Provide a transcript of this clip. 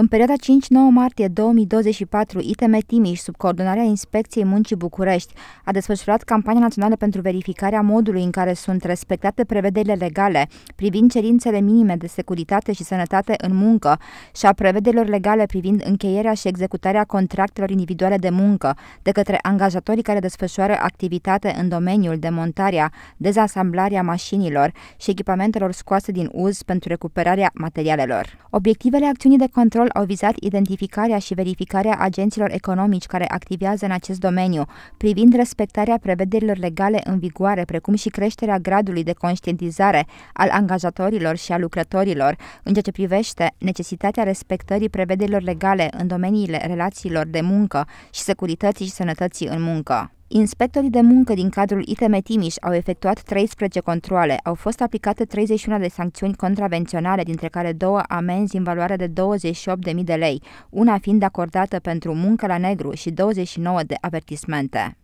În perioada 5-9 martie 2024, ITM Timiș, sub coordonarea Inspecției Muncii București, a desfășurat campania națională pentru verificarea modului în care sunt respectate prevederile legale privind cerințele minime de securitate și sănătate în muncă și a prevederilor legale privind încheierea și executarea contractelor individuale de muncă de către angajatorii care desfășoară activitate în domeniul demontarea, dezasamblarea mașinilor și echipamentelor scoase din uz pentru recuperarea materialelor. Obiectivele acțiunii de control control au vizat identificarea și verificarea agenților economici care activează în acest domeniu, privind respectarea prevederilor legale în vigoare, precum și creșterea gradului de conștientizare al angajatorilor și a lucrătorilor, în ceea ce privește necesitatea respectării prevederilor legale în domeniile relațiilor de muncă și securității și sănătății în muncă. Inspectorii de muncă din cadrul ITM Timiș au efectuat 13 controle, au fost aplicate 31 de sancțiuni contravenționale, dintre care două amenzi în valoare de 28.000 de lei, una fiind acordată pentru muncă la negru și 29 de avertismente.